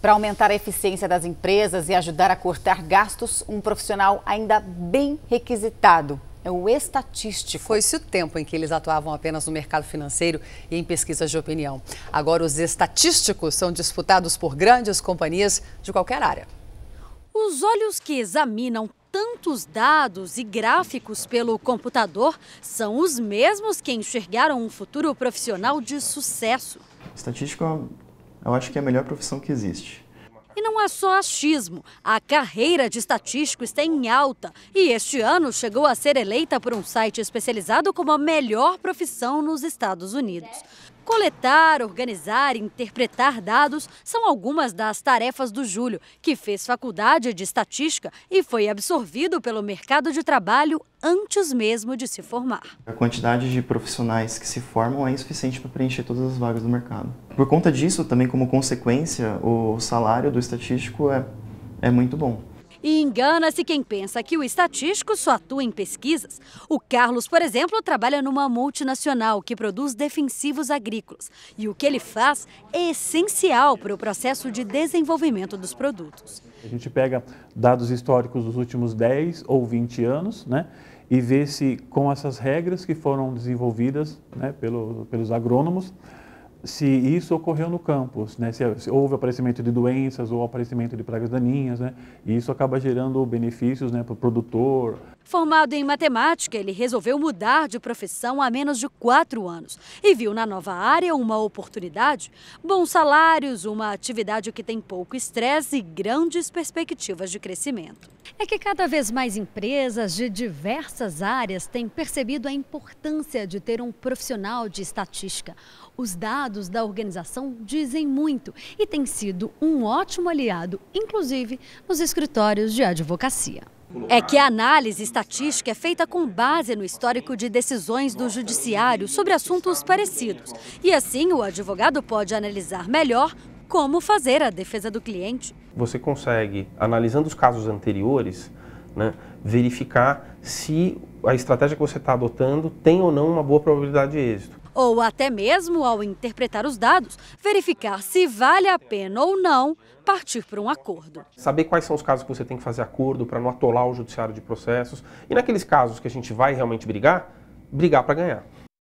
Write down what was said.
para aumentar a eficiência das empresas e ajudar a cortar gastos, um profissional ainda bem requisitado é o estatístico. Foi-se o tempo em que eles atuavam apenas no mercado financeiro e em pesquisas de opinião. Agora, os estatísticos são disputados por grandes companhias de qualquer área. Os olhos que examinam tantos dados e gráficos pelo computador são os mesmos que enxergaram um futuro profissional de sucesso. Estatístico eu acho que é a melhor profissão que existe. E não é só achismo. A carreira de estatístico está em alta e este ano chegou a ser eleita por um site especializado como a melhor profissão nos Estados Unidos. Coletar, organizar e interpretar dados são algumas das tarefas do Júlio, que fez faculdade de estatística e foi absorvido pelo mercado de trabalho antes mesmo de se formar. A quantidade de profissionais que se formam é insuficiente para preencher todas as vagas do mercado. Por conta disso, também como consequência, o salário do estatístico é, é muito bom. E engana-se quem pensa que o estatístico só atua em pesquisas. O Carlos, por exemplo, trabalha numa multinacional que produz defensivos agrícolas. E o que ele faz é essencial para o processo de desenvolvimento dos produtos. A gente pega dados históricos dos últimos 10 ou 20 anos, né? E vê se com essas regras que foram desenvolvidas né, pelo, pelos agrônomos, se isso ocorreu no campus, né? se, se houve aparecimento de doenças ou aparecimento de pragas daninhas, né? e isso acaba gerando benefícios né, para o produtor, Formado em matemática, ele resolveu mudar de profissão há menos de quatro anos e viu na nova área uma oportunidade, bons salários, uma atividade que tem pouco estresse e grandes perspectivas de crescimento. É que cada vez mais empresas de diversas áreas têm percebido a importância de ter um profissional de estatística. Os dados da organização dizem muito e tem sido um ótimo aliado, inclusive nos escritórios de advocacia é que a análise estatística é feita com base no histórico de decisões do judiciário sobre assuntos parecidos. E assim o advogado pode analisar melhor como fazer a defesa do cliente. Você consegue, analisando os casos anteriores, né, verificar se a estratégia que você está adotando tem ou não uma boa probabilidade de êxito ou até mesmo ao interpretar os dados, verificar se vale a pena ou não partir para um acordo. Saber quais são os casos que você tem que fazer acordo para não atolar o judiciário de processos e naqueles casos que a gente vai realmente brigar, brigar para ganhar.